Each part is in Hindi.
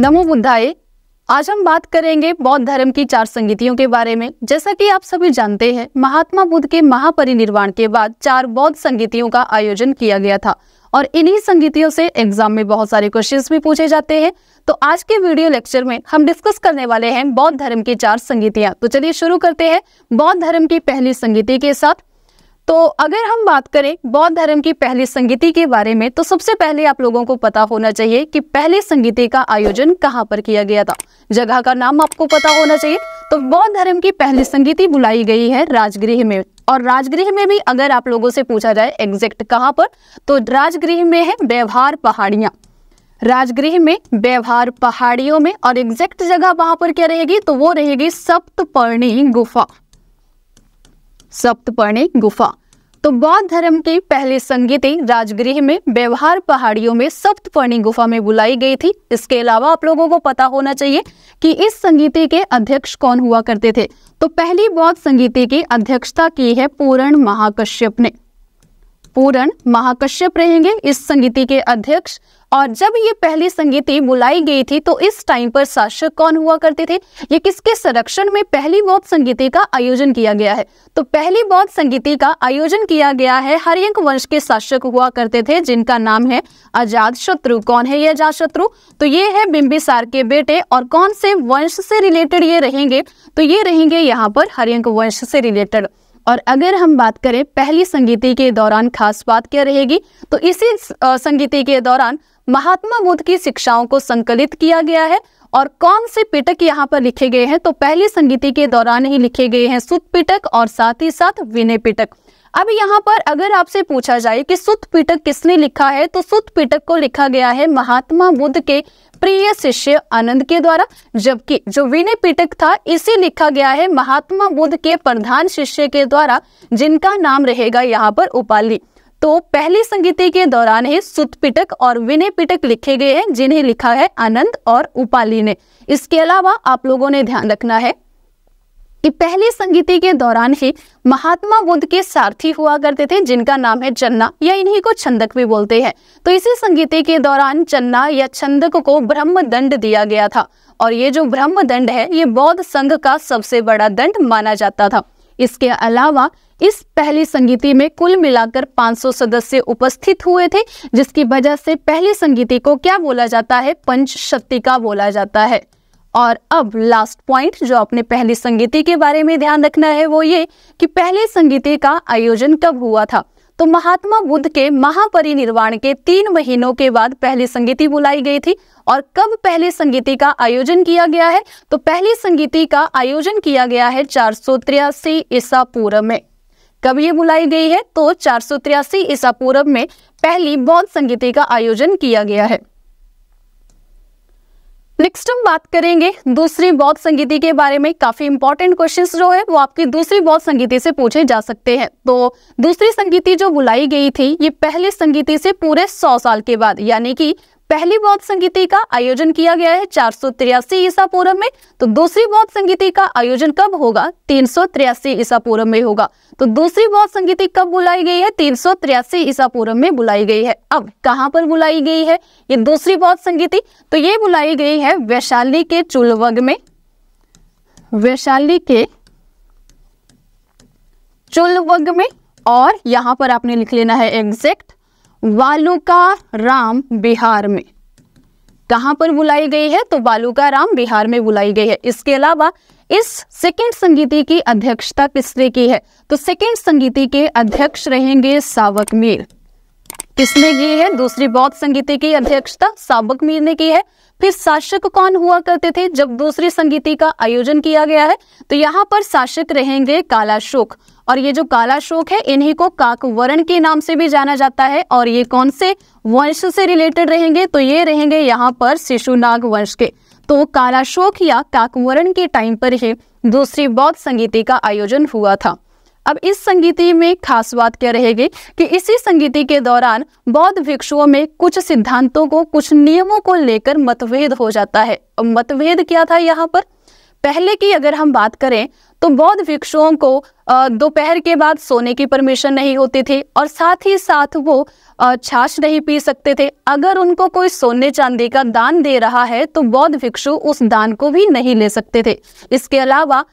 नमो बुद्धाए आज हम बात करेंगे बौद्ध धर्म की चार संगीतियों के बारे में जैसा कि आप सभी जानते हैं महात्मा बुद्ध के महापरिनिर्वाण के बाद चार बौद्ध संगीतियों का आयोजन किया गया था और इन्हीं संगीतियों से एग्जाम में बहुत सारे क्वेश्चंस भी पूछे जाते हैं तो आज के वीडियो लेक्चर में हम डिस्कस करने वाले हैं बौद्ध धर्म की चार संगीतियाँ तो चलिए शुरू करते हैं बौद्ध धर्म की पहली संगीति के साथ तो अगर हम बात करें बौद्ध धर्म की पहली संगीति के बारे में तो सबसे पहले आप लोगों को पता होना चाहिए कि पहली संगीति का आयोजन कहाँ पर किया गया था जगह का नाम आपको पता होना चाहिए तो बौद्ध धर्म की पहली संगीति बुलाई गई है राजगृह में और राजगृह में भी अगर आप लोगों से पूछा जाए एग्जैक्ट कहाँ पर तो राजगृह में है व्यवहार पहाड़ियाँ राजगृह में व्यवहार पहाड़ियों में और एग्जैक्ट जगह वहां पर क्या रहेगी तो वो रहेगी सप्तपर्णी गुफा सप्तपर्णी गुफा तो बौद्ध धर्म की पहली संगीति राजगृह में व्यवहार पहाड़ियों में सप्तपर्णी गुफा में बुलाई गई थी इसके अलावा आप लोगों को पता होना चाहिए कि इस संगीति के अध्यक्ष कौन हुआ करते थे तो पहली बौद्ध संगीति की अध्यक्षता की है पूर्ण महाकश्यप ने पूरण महाकश्यप रहेंगे इस संगीति के अध्यक्ष और जब ये पहली संगीति बुलाई गई थी तो इस टाइम पर शासक कौन हुआ करते थे ये किसके संरक्षण में पहली बौद्ध संगीति का आयोजन किया गया है तो पहली बौद्ध संगीति का आयोजन किया गया है हरियंक वंश के शासक हुआ करते थे जिनका नाम है अजात शत्रु कौन है ये अजात शत्रु तो ये है बिम्बिसार के बेटे और कौन से वंश से रिलेटेड ये रहेंगे तो ये रहेंगे यहाँ पर हरियंक वंश से रिलेटेड और अगर हम बात करें पहली संगीति के दौरान खास बात क्या रहेगी तो इसी संगीति के दौरान महात्मा बुद्ध की शिक्षाओं को संकलित किया गया है और कौन से पिटक यहाँ पर लिखे गए हैं तो पहली संगीति के दौरान ही लिखे गए हैं सुत पिटक और साथ ही साथ विनय पिटक अब यहाँ पर अगर आपसे पूछा जाए कि सुत पीटक किसने लिखा है तो सुत पीटक को लिखा गया है महात्मा बुद्ध के प्रिय शिष्य आनंद के द्वारा जबकि जो विनय पीटक था इसे लिखा गया है महात्मा बुद्ध के प्रधान शिष्य के द्वारा जिनका नाम रहेगा यहाँ पर उपाली तो पहली संगीति के दौरान ही सुत पिटक और विनय पिटक लिखे गए हैं जिन्हें लिखा है आनंद और उपाली ने इसके अलावा आप लोगों ने ध्यान रखना है कि पहली संगीति के दौरान ही महात्मा बुद्ध के सारथी हुआ करते थे जिनका नाम है चन्ना या इन्हीं को छंदक भी बोलते हैं तो इसी संगीति के दौरान चन्ना या छंदक को ब्रह्म दंड दिया गया था और ये जो ब्रह्म दंड है ये बौद्ध संघ का सबसे बड़ा दंड माना जाता था इसके अलावा इस पहली संगीति में कुल मिलाकर 500 सदस्य उपस्थित हुए थे जिसकी वजह से पहली संगीति को क्या बोला जाता है पंच शक्ति का बोला जाता है और अब लास्ट पॉइंट जो आपने पहले संगीति के बारे में ध्यान रखना है वो ये कि पहले संगीति का आयोजन कब हुआ था तो महात्मा बुद्ध के महापरिनिर्वाण के तीन महीनों के बाद पहली संगीति बुलाई गई थी और कब पहले संगीति का आयोजन किया गया है तो पहली संगीति का आयोजन किया गया है चार सौ ईसा पूर्व में कब ये बुलाई गई है तो चार सौ ईसा पूर्व में पहली बौद्ध संगीति का आयोजन किया गया है नेक्स्ट हम बात करेंगे दूसरी बौद्ध संगीति के बारे में काफी इंपॉर्टेंट क्वेश्चंस जो है वो आपकी दूसरी बौद्ध संगीति से पूछे जा सकते हैं तो दूसरी संगीति जो बुलाई गई थी ये पहली संगीति से पूरे सौ साल के बाद यानी कि पहली बौद्ध संगीति का आयोजन किया गया है चार सौ तिरासी ईसा पूर्व में तो दूसरी बौद्ध संगीति का आयोजन कब होगा तीन सौ तिरासी ईसा पूर्व में होगा तो दूसरी बौद्ध संगीति कब बुलाई गई है तीन सौ तिरासी ईसा पूर्व में बुलाई गई है अब कहां पर बुलाई गई है ये दूसरी बौद्ध संगीति तो ये बुलाई गई है वैशाली के चुलवग में वैशाली के चुलवग में और यहां पर आपने लिख लेना है एग्जेक्ट वालुका राम बिहार में कहां पर बुलाई गई है तो वालुका राम बिहार में बुलाई गई है इसके अलावा इस सेकेंड संगीति की अध्यक्षता किसने की है तो सेकेंड संगीति के अध्यक्ष रहेंगे सावक मीर किसने की है दूसरी बौद्ध संगीति की अध्यक्षता सावक मीर ने की है फिर शासक कौन हुआ करते थे जब दूसरी संगीति का आयोजन किया गया है तो यहाँ पर शासक रहेंगे कालाशोक और ये जो काला शोक है इन्हीं को काकवरण के नाम से भी जाना जाता है और ये कौन से वंश से रिलेटेड रहेंगे तो ये रहेंगे यहाँ पर शिशुनाग वंश के तो काला शोक या काकवरण के टाइम पर ही दूसरी बौद्ध संगीति का आयोजन हुआ था अब इस संगीति में खास बात क्या रहेगी कि इसी संगीति के दौरान बौद्ध भिक्षुओं में कुछ सिद्धांतों को कुछ नियमों को लेकर मतभेद हो जाता है मतभेद क्या था यहाँ पर पहले की अगर हम बात करें तो बौद्ध भिक्षुओं को दोपहर के बाद सोने की परमिशन नहीं होती थी और साथ ही साथ वो छाछ नहीं पी सकते थे अगर उनको कोई सोने चांदी का दान दे रहा है तो बौद्ध भिक्षु उस दान को भी नहीं ले सकते थे इसके अलावा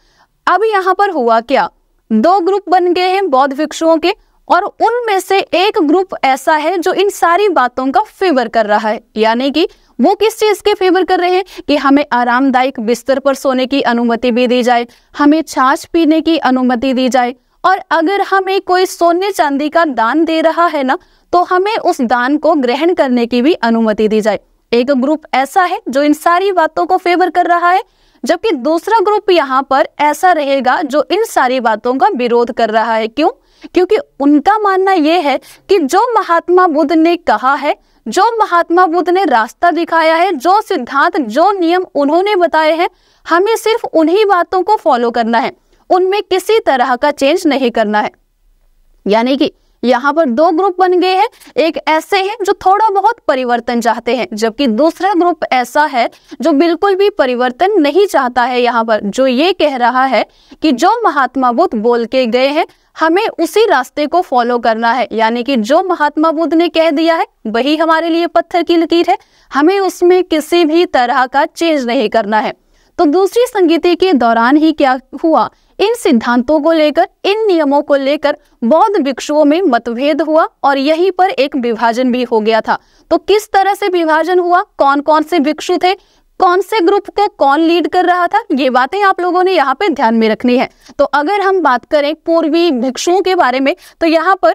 अब यहाँ पर हुआ क्या दो ग्रुप बन गए हैं बौद्ध भिक्षुओं के और उनमें से एक ग्रुप ऐसा है जो इन सारी बातों का फेवर कर रहा है यानी कि वो किस चीज के फेवर कर रहे हैं कि हमें आरामदायक बिस्तर पर सोने की अनुमति भी दी जाए हमें छाछ पीने की अनुमति दी जाए और अगर हमें कोई सोने चांदी का दान दे रहा है ना तो हमें उस दान को ग्रहण करने की भी अनुमति दी जाए एक ग्रुप ऐसा है जो इन सारी बातों को फेवर कर रहा है जबकि दूसरा ग्रुप यहाँ पर ऐसा रहेगा जो इन सारी बातों का विरोध कर रहा है क्यों क्योंकि उनका मानना यह है कि जो महात्मा बुद्ध ने कहा है जो महात्मा बुद्ध ने रास्ता दिखाया है जो सिद्धांत जो नियम उन्होंने बताए हैं हमें सिर्फ उन्हीं बातों को फॉलो करना है उनमें किसी तरह का चेंज नहीं करना है यानी कि यहाँ पर दो ग्रुप बन गए हैं एक ऐसे हैं जो थोड़ा बहुत परिवर्तन चाहते हैं जबकि दूसरा ग्रुप ऐसा है जो बिल्कुल भी परिवर्तन नहीं चाहता है यहाँ पर जो ये कह रहा है कि जो महात्मा बुद्ध बोल के गए हैं हमें उसी रास्ते को फॉलो करना है यानी कि जो महात्मा बुद्ध ने कह दिया है वही हमारे लिए पत्थर की लकीर है हमें उसमें किसी भी तरह का चेंज नहीं करना है तो दूसरी संगीति के दौरान ही क्या हुआ इन सिद्धांतों को लेकर इन नियमों को लेकर बौद्ध भिक्षुओं में मतभेद हुआ और यहीं पर एक विभाजन भी हो गया था तो किस तरह से विभाजन हुआ कौन कौन से भिक्षु थे कौन से ग्रुप को कौन लीड कर रहा था ये बातें आप लोगों ने यहाँ पे ध्यान में रखनी है तो अगर हम बात करें पूर्वी भिक्षुओं के बारे में तो यहाँ पर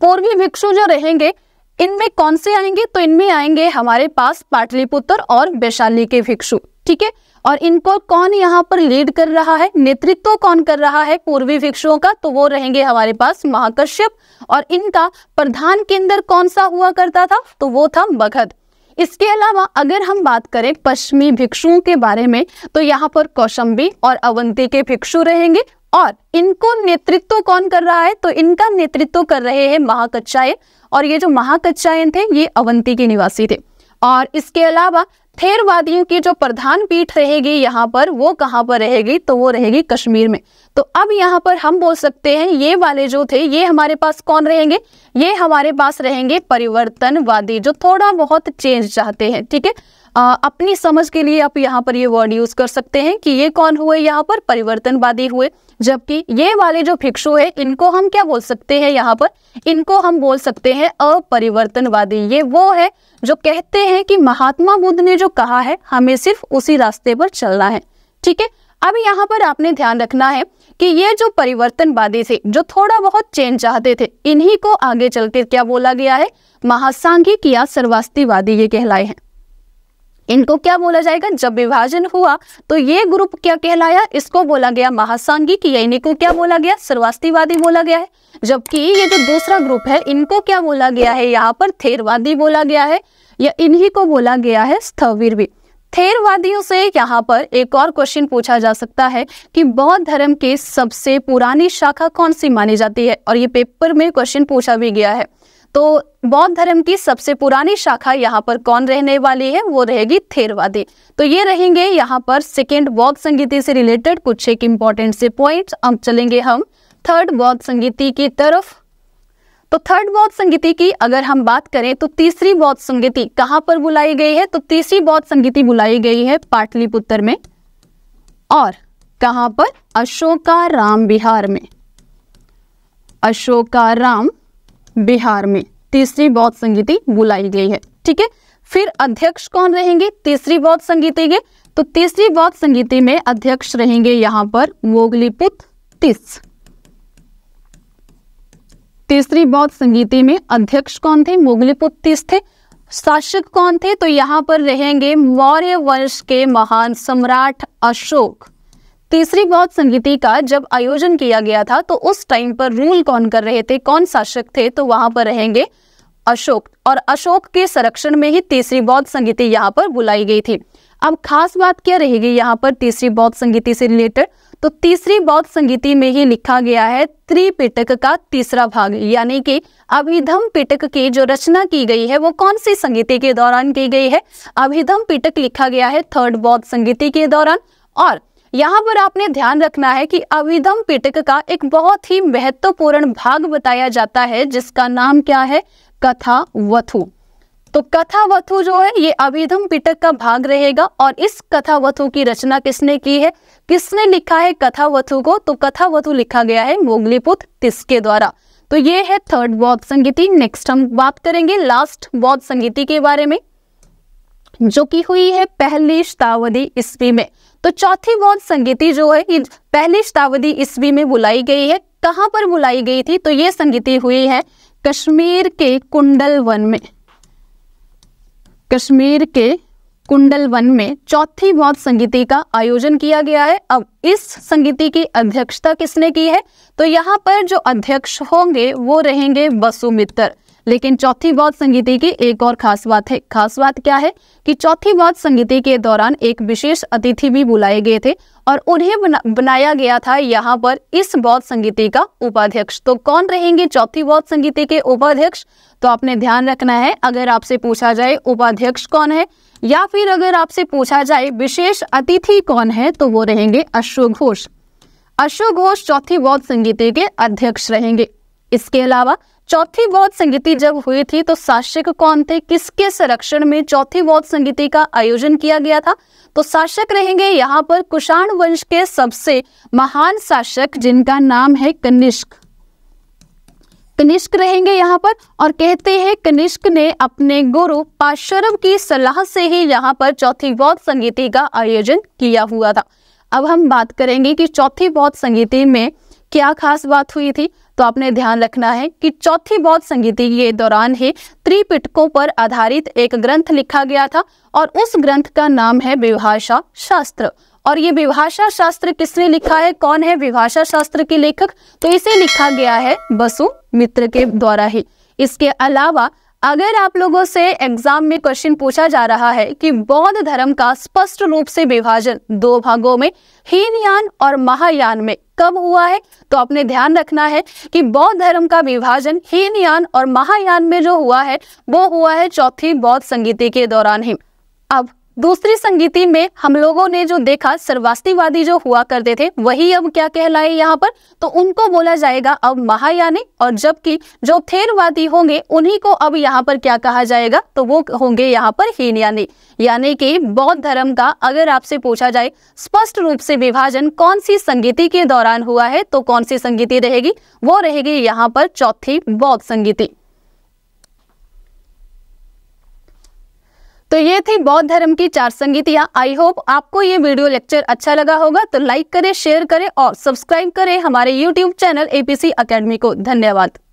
पूर्वी भिक्षु जो रहेंगे इनमें कौन से आएंगे तो इनमें आएंगे हमारे पास पाटलिपुत्र और वैशाली के भिक्षु ठीक है और इनको कौन यहाँ पर लीड कर रहा है नेतृत्व कौन कर रहा है पूर्वी भिक्षुओं का तो वो रहेंगे हमारे पास महाकश्यप और इनका प्रधान केंद्र कौन सा हुआ करता था तो वो था मगध इसके अलावा अगर हम बात करें पश्चिमी भिक्षुओं के बारे में तो यहाँ पर कौशंबी और अवंती के भिक्षु रहेंगे और इनको नेतृत्व कौन कर रहा है तो इनका नेतृत्व कर रहे हैं महाकच्चायन और ये जो महाकच्चायन थे ये अवंती के निवासी थे और इसके अलावा थेरवादियों की जो प्रधान पीठ रहेगी यहाँ पर वो कहाँ पर रहेगी तो वो रहेगी कश्मीर में तो अब यहाँ पर हम बोल सकते हैं ये वाले जो थे ये हमारे पास कौन रहेंगे ये हमारे पास रहेंगे परिवर्तनवादी जो थोड़ा बहुत चेंज चाहते हैं ठीक है आ, अपनी समझ के लिए आप यहाँ पर ये वर्ड यूज कर सकते हैं कि ये कौन हुए यहाँ पर परिवर्तनवादी हुए जबकि ये वाले जो भिक्षु है इनको हम क्या बोल सकते हैं यहाँ पर इनको हम बोल सकते हैं अपरिवर्तनवादी ये वो है जो कहते हैं कि महात्मा बुद्ध ने जो कहा है हमें सिर्फ उसी रास्ते पर चलना है ठीक है अब यहाँ पर आपने ध्यान रखना है कि ये जो परिवर्तनवादी थे जो थोड़ा बहुत चेंज चाहते थे इन्हीं को आगे चलते क्या बोला गया है महासांघिक या सर्वास्तीवादी ये कहलाए हैं इनको क्या बोला जाएगा जब विभाजन हुआ तो ये ग्रुप क्या कहलाया इसको बोला गया महासांगिक या इनको क्या बोला गया सर्वास्तीवादी बोला गया है जबकि ये जो दूसरा ग्रुप है इनको क्या बोला गया है यहाँ पर थेरवादी बोला गया है या इन्हीं को बोला गया है भी थेरवादियों से यहाँ पर एक और क्वेश्चन पूछा जा सकता है कि बौद्ध धर्म की सबसे पुरानी शाखा कौन सी मानी जाती है और ये पेपर में क्वेश्चन पूछा भी गया है तो बौद्ध धर्म की सबसे पुरानी शाखा यहाँ पर कौन रहने वाली है वो रहेगी थेरवादी तो ये रहेंगे यहाँ पर सेकेंड बौद्ध संगीति से रिलेटेड कुछ एक इंपॉर्टेंट से पॉइंट्स अब चलेंगे हम थर्ड बौद्ध संगीति की तरफ तो थर्ड बौद्ध संगीति की अगर हम बात करें तो तीसरी बौद्ध संगीति कहाँ पर बुलाई गई है तो तीसरी बौद्ध संगीति बुलाई गई है पाटलिपुत्र में और कहाँ पर अशोका राम बिहार में अशोका राम बिहार में तीसरी बौद्ध संगीति बुलाई गई है ठीक है फिर अध्यक्ष कौन रहेंगे तीसरी बौद्ध संगीति के तो तीसरी बौद्ध संगीति में अध्यक्ष रहेंगे यहां पर मोगलीपुत तिस तीसरी बौद्ध संगीति में अध्यक्ष कौन थे मोगलीपुत तिस थे शासक कौन थे तो यहां पर रहेंगे मौर्य वंश के महान सम्राट अशोक तीसरी बौद्ध संगीति का जब आयोजन किया गया था तो उस टाइम पर रूल कौन कर रहे थे कौन शासक थे तो वहां पर रहेंगे अशोक और अशोक के संरक्षण में ही तीसरी बौद्ध संगीति यहाँ पर बुलाई गई थी अब खास बात क्या रहेगी यहाँ पर तीसरी बौद्ध संगीति से रिलेटेड तो तीसरी बौद्ध संगीति में ही लिखा गया है त्रिपिटक का तीसरा भाग यानी कि अभिधम पिटक की जो रचना की गई है वो कौन सी संगीति के दौरान की गई है अभिधम पिटक लिखा गया है थर्ड बौद्ध संगीति के दौरान और यहाँ पर आपने ध्यान रखना है कि अभिधम पिटक का एक बहुत ही महत्वपूर्ण भाग बताया जाता है जिसका नाम क्या है कथा वथु तो कथा वथु जो है ये अभिधम पिटक का भाग रहेगा और इस कथा वथु की रचना किसने की है किसने लिखा है कथा वथु को तो कथा वथु लिखा गया है मोगलीपुत तिसके द्वारा तो ये है थर्ड बौद्ध संगीति नेक्स्ट हम बात करेंगे लास्ट बौद्ध संगीति के बारे में जो की हुई है पहली शतावधि ईस्वी में तो चौथी बौद्ध संगीति जो है पहली शताब्दी ईस्वी में बुलाई गई है कहाँ पर बुलाई गई थी तो ये संगीति हुई है कश्मीर के कुंडल वन में कश्मीर के कुंडल वन में चौथी बौद्ध संगीति का आयोजन किया गया है अब इस संगीति की अध्यक्षता किसने की है तो यहाँ पर जो अध्यक्ष होंगे वो रहेंगे बसुमित्र लेकिन चौथी बौद्ध संगीति की एक और खास बात है खास बात क्या है कि चौथी बौद्ध संगीति के दौरान एक विशेष अतिथि भी बुलाए गए थे और उन्हें बनाया गया था यहाँ पर इस बौद्ध संगीति का उपाध्यक्ष तो कौन रहेंगे चौथी बौद्ध संगीति के उपाध्यक्ष तो आपने ध्यान रखना है अगर आपसे पूछा जाए उपाध्यक्ष कौन है या फिर अगर आपसे पूछा जाए विशेष अतिथि कौन है तो वो रहेंगे अशोक घोष अशोक घोष चौथी बौद्ध संगीति के अध्यक्ष रहेंगे इसके अलावा चौथी बौद्ध संगीति जब हुई थी तो शासक कौन थे किसके संरक्षण में चौथी बौद्ध संगीति का आयोजन किया गया था तो शासक रहेंगे यहाँ पर कुषाण वंश के सबसे महान शासक जिनका नाम है कनिष्क कनिष्क रहेंगे यहाँ पर और कहते हैं कनिष्क ने अपने गुरु पाशरम की सलाह से ही यहाँ पर चौथी बौद्ध संगीति का आयोजन किया हुआ था अब हम बात करेंगे कि चौथी बौद्ध संगीति में क्या खास बात हुई थी तो आपने ध्यान रखना है कि चौथी बौद्ध संगीति के दौरान ही त्रिपिटकों पर आधारित एक ग्रंथ लिखा गया था और उस ग्रंथ का नाम है विभाषा शास्त्र और ये विभाषा शास्त्र किसने लिखा है कौन है विभाषा शास्त्र के लेखक तो इसे लिखा गया है बसु मित्र के द्वारा ही इसके अलावा अगर आप लोगों से एग्जाम में क्वेश्चन पूछा जा रहा है कि बौद्ध धर्म का स्पष्ट रूप से विभाजन दो भागों में हीनयान और महायान में कब हुआ है तो आपने ध्यान रखना है कि बौद्ध धर्म का विभाजन हीनयान और महायान में जो हुआ है वो हुआ है चौथी बौद्ध संगीति के दौरान ही अब दूसरी संगीति में हम लोगों ने जो देखा सर्वास्तिवादी जो हुआ करते थे वही अब क्या कहलाए यहाँ पर तो उनको बोला जाएगा अब महायानी और जबकि जो थेरवादी होंगे उन्हीं को अब यहाँ पर क्या कहा जाएगा तो वो होंगे यहाँ पर हीनयानी यानी कि बौद्ध धर्म का अगर आपसे पूछा जाए स्पष्ट रूप से विभाजन कौन सी संगीति के दौरान हुआ है तो कौन सी संगीति रहेगी वो रहेगी यहाँ पर चौथी बौद्ध संगीति तो ये थी बौद्ध धर्म की चार संगीतियाँ आई होप आपको ये वीडियो लेक्चर अच्छा लगा होगा तो लाइक करें शेयर करें और सब्सक्राइब करें हमारे यूट्यूब चैनल एपीसी अकेडमी को धन्यवाद